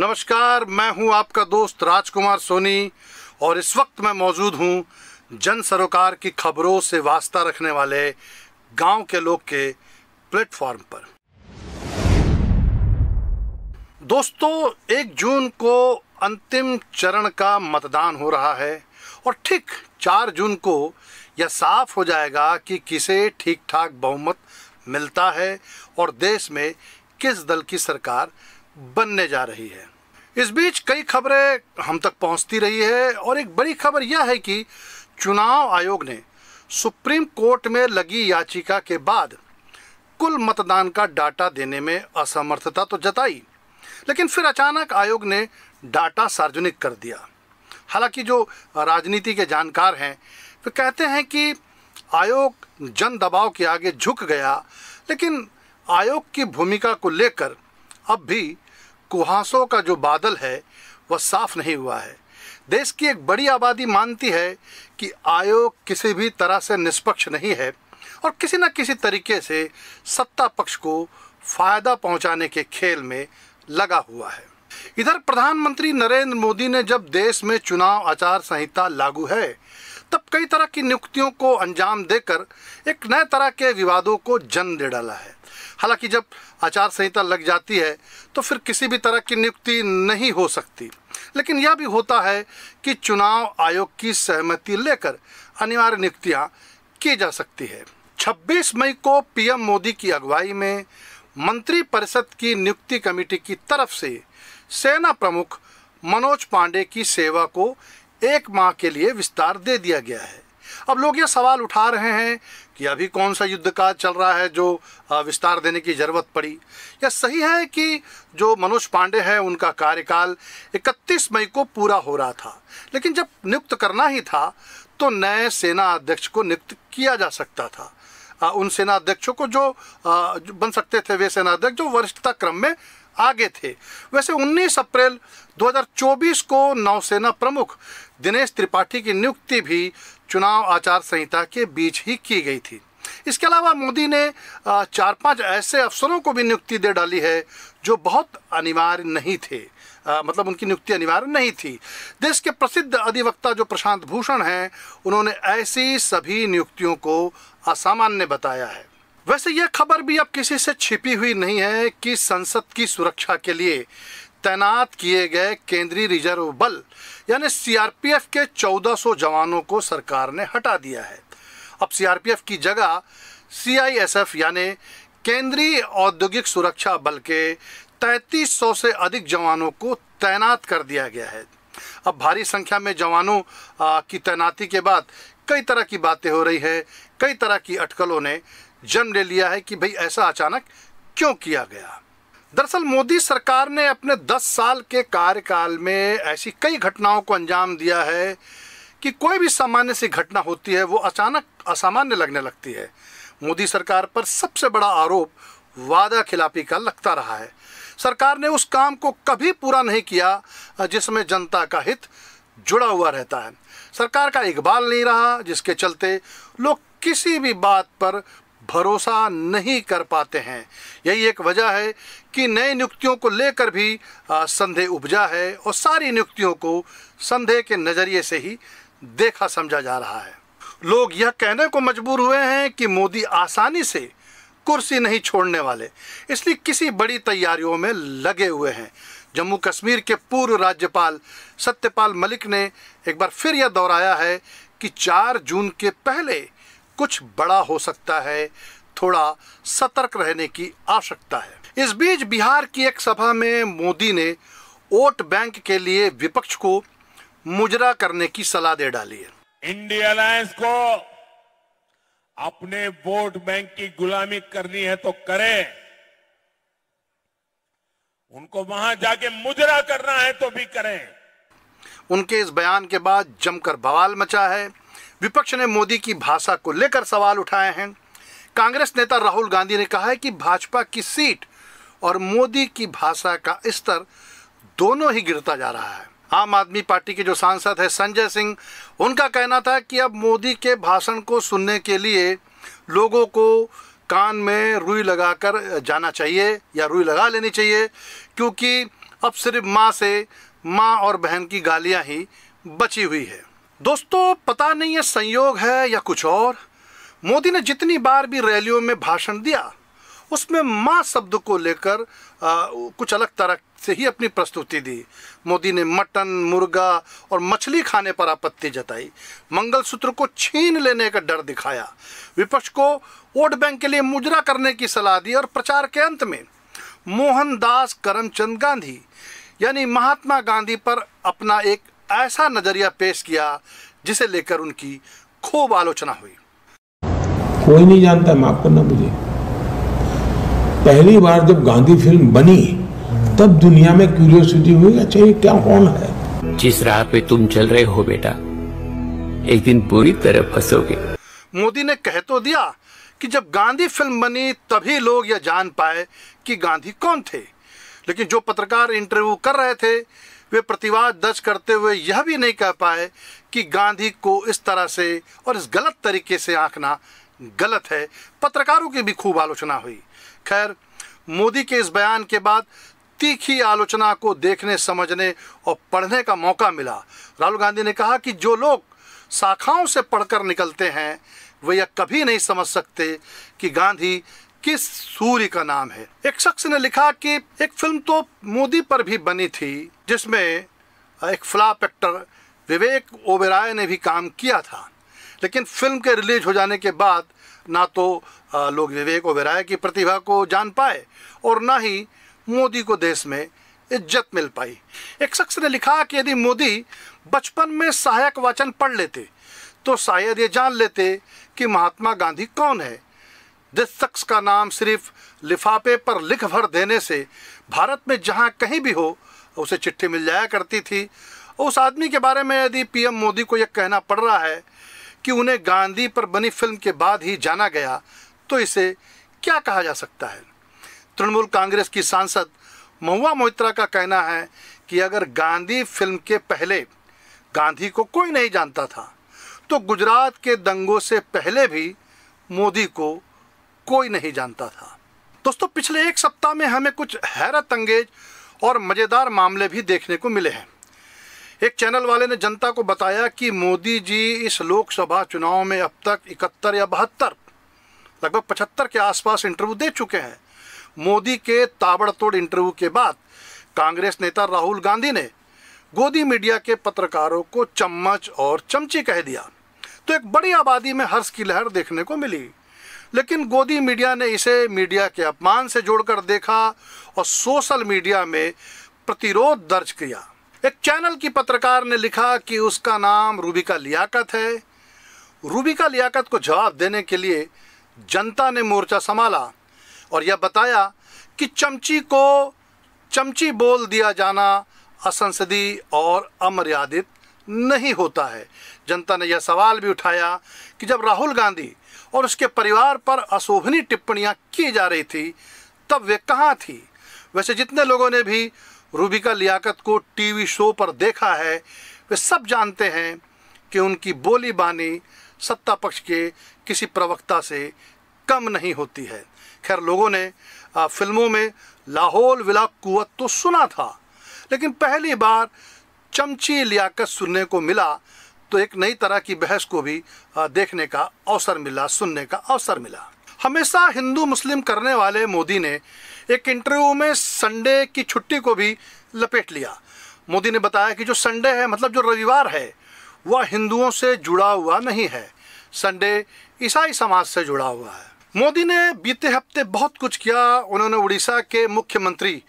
नमस्कार मैं हूं आपका दोस्त राजकुमार सोनी और इस वक्त मैं मौजूद हूं जन सरोकार की खबरों से वास्ता रखने वाले गांव के लोग के प्लेटफॉर्म पर दोस्तों एक जून को अंतिम चरण का मतदान हो रहा है और ठीक चार जून को यह साफ हो जाएगा कि किसे ठीक ठाक बहुमत मिलता है और देश में किस दल की सरकार बनने जा रही है इस बीच कई खबरें हम तक पहुंचती रही है और एक बड़ी खबर यह है कि चुनाव आयोग ने सुप्रीम कोर्ट में लगी याचिका के बाद कुल मतदान का डाटा देने में असमर्थता तो जताई लेकिन फिर अचानक आयोग ने डाटा सार्वजनिक कर दिया हालांकि जो राजनीति के जानकार हैं वे कहते हैं कि आयोग जन दबाव के आगे झुक गया लेकिन आयोग की भूमिका को लेकर अब भी कुहासों का जो बादल है वह साफ नहीं हुआ है देश की एक बड़ी आबादी मानती है कि आयोग किसी भी तरह से निष्पक्ष नहीं है और किसी न किसी तरीके से सत्ता पक्ष को फायदा पहुंचाने के खेल में लगा हुआ है इधर प्रधानमंत्री नरेंद्र मोदी ने जब देश में चुनाव आचार संहिता लागू है तब कई तरह की नियुक्तियों को अंजाम देकर एक नए तरह के विवादों को जन्म दे डाला है हालांकि जब आचार संहिता लग जाती है तो फिर किसी भी तरह की नियुक्ति नहीं हो सकती लेकिन यह भी होता है कि चुनाव आयोग की सहमति लेकर अनिवार्य नियुक्तियाँ की जा सकती है 26 मई को पीएम मोदी की अगुवाई में मंत्रिपरिषद की नियुक्ति कमेटी की तरफ से सेना प्रमुख मनोज पांडे की सेवा को एक माह के लिए विस्तार दे दिया गया है अब लोग ये सवाल उठा रहे हैं कि अभी कौन सा युद्ध काज चल रहा है जो विस्तार देने की ज़रूरत पड़ी यह सही है कि जो मनोज पांडे हैं उनका कार्यकाल 31 मई को पूरा हो रहा था लेकिन जब नियुक्त करना ही था तो नए सेना अध्यक्ष को नियुक्त किया जा सकता था उन सेना अध्यक्षों को जो बन सकते थे वे सेना अध्यक्ष जो वरिष्ठता क्रम में आगे थे वैसे 19 अप्रैल 2024 को नौसेना प्रमुख दिनेश त्रिपाठी की नियुक्ति भी चुनाव आचार संहिता के बीच ही की गई थी इसके अलावा मोदी ने चार पांच ऐसे अफसरों को भी नियुक्ति दे डाली है जो बहुत अनिवार्य नहीं थे आ, मतलब उनकी नियुक्ति अनिवार्य नहीं थी देश के प्रसिद्ध अधिवक्ता जो प्रशांत भूषण हैं उन्होंने ऐसी सभी नियुक्तियों को असामान्य बताया है वैसे यह खबर भी अब किसी से छिपी हुई नहीं है कि संसद की सुरक्षा के लिए तैनात किए गए केंद्रीय रिजर्व बल यानी सीआरपीएफ के 1400 जवानों को सरकार ने हटा दिया है अब सीआरपीएफ की जगह सीआईएसएफ यानी केंद्रीय औद्योगिक सुरक्षा बल के 3300 से अधिक जवानों को तैनात कर दिया गया है अब भारी संख्या में जवानों की तैनाती के बाद कई तरह की बातें हो रही है कई तरह की अटकलों ने जन्म ले लिया है कि भाई ऐसा अचानक क्यों किया गया दरअसल मोदी सरकार ने अपने 10 साल के कार्यकाल में ऐसी कई घटनाओं को अंजाम दिया है कि कोई भी सामान्य सी घटना होती है वो अचानक असामान्य लगने लगती है मोदी सरकार पर सबसे बड़ा आरोप वादा खिलाफी का लगता रहा है सरकार ने उस काम को कभी पूरा नहीं किया जिसमें जनता का हित जुड़ा हुआ रहता है सरकार का इकबाल नहीं रहा जिसके चलते लोग किसी भी बात पर भरोसा नहीं कर पाते हैं यही एक वजह है कि नई नियुक्तियों को लेकर भी संदेह उपजा है और सारी नियुक्तियों को संदेह के नज़रिए से ही देखा समझा जा रहा है लोग यह कहने को मजबूर हुए हैं कि मोदी आसानी से कुर्सी नहीं छोड़ने वाले इसलिए किसी बड़ी तैयारियों में लगे हुए हैं जम्मू कश्मीर के पूर्व राज्यपाल सत्यपाल मलिक ने एक बार फिर यह दोहराया है कि 4 जून के पहले कुछ बड़ा हो सकता है थोड़ा सतर्क रहने की आवश्यकता है इस बीच बिहार की एक सभा में मोदी ने वोट बैंक के लिए विपक्ष को मुजरा करने की सलाह दे डाली है इंडिया अलायंस को अपने वोट बैंक की गुलामी करनी है तो करे उनको वहां जाके मुजरा करना है तो भी करें उनके इस बयान के बाद जमकर बवाल मचा है विपक्ष ने मोदी की भाषा को लेकर सवाल उठाए हैं कांग्रेस नेता राहुल गांधी ने कहा है कि भाजपा की सीट और मोदी की भाषा का स्तर दोनों ही गिरता जा रहा है आम आदमी पार्टी के जो सांसद है संजय सिंह उनका कहना था कि अब मोदी के भाषण को सुनने के लिए लोगों को कान में रुई लगाकर जाना चाहिए या रुई लगा लेनी चाहिए क्योंकि अब सिर्फ माँ से माँ और बहन की गालियाँ ही बची हुई है दोस्तों पता नहीं ये संयोग है या कुछ और मोदी ने जितनी बार भी रैलियों में भाषण दिया उसमें माँ शब्द को लेकर कुछ अलग तरह से ही अपनी प्रस्तुति दी मोदी ने मटन मुर्गा और मछली खाने पर आपत्ति जताई मंगलसूत्र को छीन लेने का डर दिखाया विपक्ष को वोट बैंक के लिए मुजरा करने की सलाह दी और प्रचार के अंत में मोहनदास करमचंद गांधी यानी महात्मा गांधी पर अपना एक ऐसा नज़रिया पेश किया जिसे लेकर उनकी खूब आलोचना हुई कोई नहीं जानता माफ करना मुझे पहली बार जब गांधी फिल्म बनी तब दुनिया में क्यूरियोसिटी हुई अच्छा ये क्या कौन है जिस राह पे तुम चल रहे हो बेटा एक दिन बुरी तरह फंसोगे मोदी ने कह तो दिया कि जब गांधी फिल्म बनी तभी लोग यह जान पाए कि गांधी कौन थे लेकिन जो पत्रकार इंटरव्यू कर रहे थे वे प्रतिवाद दर्ज करते हुए यह भी नहीं कह पाए कि गांधी को इस तरह से और इस गलत तरीके से आंकना गलत है पत्रकारों की भी खूब आलोचना हुई खैर मोदी के इस बयान के बाद तीखी आलोचना को देखने समझने और पढ़ने का मौका मिला राहुल गांधी ने कहा कि जो लोग शाखाओं से पढ़कर निकलते हैं वे यह कभी नहीं समझ सकते कि गांधी किस सूर्य का नाम है एक शख्स ने लिखा कि एक फिल्म तो मोदी पर भी बनी थी जिसमें एक फ्लाप एक्टर विवेक ओबेराय ने भी काम किया था लेकिन फिल्म के रिलीज हो जाने के बाद ना तो लोग विवेक ओबेराय की प्रतिभा को जान पाए और ना ही मोदी को देश में इज्जत मिल पाई एक शख्स ने लिखा कि यदि मोदी बचपन में सहायक वाचन पढ़ लेते तो शायद ये जान लेते कि महात्मा गांधी कौन है जिस शख्स का नाम सिर्फ लिफाफे पर लिख भर देने से भारत में जहाँ कहीं भी हो उसे चिट्ठी मिल जाया करती थी उस आदमी के बारे में यदि पीएम मोदी को यह कहना पड़ रहा है कि उन्हें गांधी पर बनी फिल्म के बाद ही जाना गया तो इसे क्या कहा जा सकता है तृणमूल कांग्रेस की सांसद महुआ मोहित्रा का कहना है कि अगर गांधी फिल्म के पहले गांधी को कोई नहीं जानता था तो गुजरात के दंगों से पहले भी मोदी को कोई नहीं जानता था दोस्तों पिछले एक सप्ताह में हमें कुछ हैरत अंगेज और मज़ेदार मामले भी देखने को मिले हैं एक चैनल वाले ने जनता को बताया कि मोदी जी इस लोकसभा चुनाव में अब तक इकहत्तर या बहत्तर लगभग पचहत्तर के आसपास इंटरव्यू दे चुके हैं मोदी के ताबड़तोड़ इंटरव्यू के बाद कांग्रेस नेता राहुल गांधी ने गोदी मीडिया के पत्रकारों को चम्मच और चमची कह दिया तो एक बड़ी आबादी में हर्ष की लहर देखने को मिली लेकिन गोदी मीडिया ने इसे मीडिया के अपमान से जोड़कर देखा और सोशल मीडिया में प्रतिरोध दर्ज किया एक चैनल की पत्रकार ने लिखा कि उसका नाम रूबिका लियाकत है रूबिका लियाकत को जवाब देने के लिए जनता ने मोर्चा संभाला और यह बताया कि चमची को चमची बोल दिया जाना असंसदीय और अमर्यादित नहीं होता है जनता ने यह सवाल भी उठाया कि जब राहुल गांधी और उसके परिवार पर अशोभनीय टिप्पणियां की जा रही थी तब वे कहाँ थी वैसे जितने लोगों ने भी रूबिका लियाकत को टीवी शो पर देखा है वे सब जानते हैं कि उनकी बोली बानी सत्ता पक्ष के किसी प्रवक्ता से कम नहीं होती है खैर लोगों ने फिल्मों में लाहौल विला कुत तो सुना था लेकिन पहली बार चमची लियाकत सुनने को मिला तो एक नई तरह की बहस को भी देखने का अवसर मिला सुनने का अवसर मिला हमेशा हिंदू मुस्लिम करने वाले मोदी ने एक इंटरव्यू में संडे की छुट्टी को भी लपेट लिया मोदी ने बताया कि जो संडे है मतलब जो रविवार है वह हिंदुओं से जुड़ा हुआ नहीं है संडे ईसाई समाज से जुड़ा हुआ है मोदी ने बीते हफ्ते बहुत कुछ किया उन्होंने उड़ीसा के मुख्यमंत्री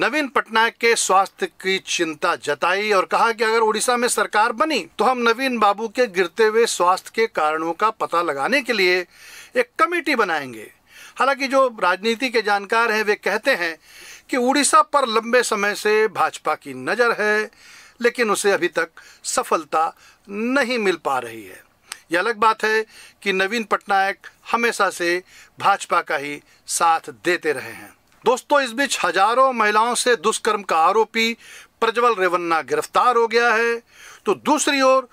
नवीन पटनायक के स्वास्थ्य की चिंता जताई और कहा कि अगर उड़ीसा में सरकार बनी तो हम नवीन बाबू के गिरते हुए स्वास्थ्य के कारणों का पता लगाने के लिए एक कमेटी बनाएंगे हालांकि जो राजनीति के जानकार हैं वे कहते हैं कि उड़ीसा पर लंबे समय से भाजपा की नज़र है लेकिन उसे अभी तक सफलता नहीं मिल पा रही है यह अलग बात है कि नवीन पटनायक हमेशा से भाजपा का ही साथ देते रहे हैं दोस्तों इस बीच हजारों महिलाओं से दुष्कर्म का आरोपी प्रज्वल रेवन्ना गिरफ्तार हो गया है तो दूसरी ओर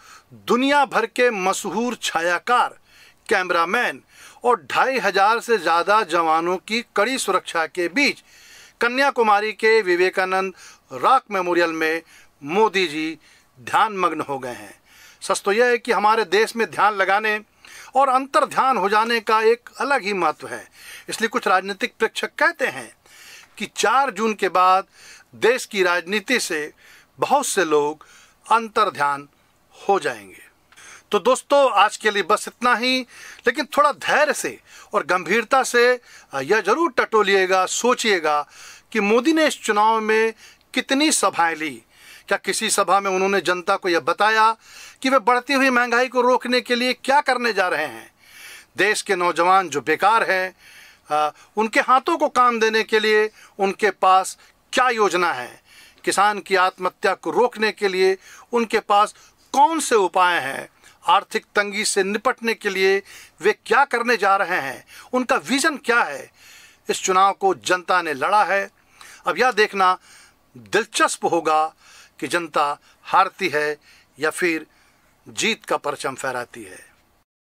दुनिया भर के मशहूर छायाकार कैमरामैन और ढाई हजार से ज़्यादा जवानों की कड़ी सुरक्षा के बीच कन्याकुमारी के विवेकानंद रॉक मेमोरियल में मोदी जी ध्यान मग्न हो गए हैं सच तो यह है कि हमारे देश में ध्यान लगाने और अंतर ध्यान हो जाने का एक अलग ही महत्व है इसलिए कुछ राजनीतिक प्रेक्षक कहते हैं कि 4 जून के बाद देश की राजनीति से बहुत से लोग अंतर ध्यान हो जाएंगे तो दोस्तों आज के लिए बस इतना ही लेकिन थोड़ा धैर्य से और गंभीरता से यह जरूर टटोलिएगा सोचिएगा कि मोदी ने इस चुनाव में कितनी सभाएं ली क्या किसी सभा में उन्होंने जनता को यह बताया कि वे बढ़ती हुई महंगाई को रोकने के लिए क्या करने जा रहे हैं देश के नौजवान जो बेकार हैं आ, उनके हाथों को काम देने के लिए उनके पास क्या योजना है किसान की आत्महत्या को रोकने के लिए उनके पास कौन से उपाय हैं आर्थिक तंगी से निपटने के लिए वे क्या करने जा रहे हैं उनका विज़न क्या है इस चुनाव को जनता ने लड़ा है अब यह देखना दिलचस्प होगा कि जनता हारती है या फिर जीत का परचम फहराती है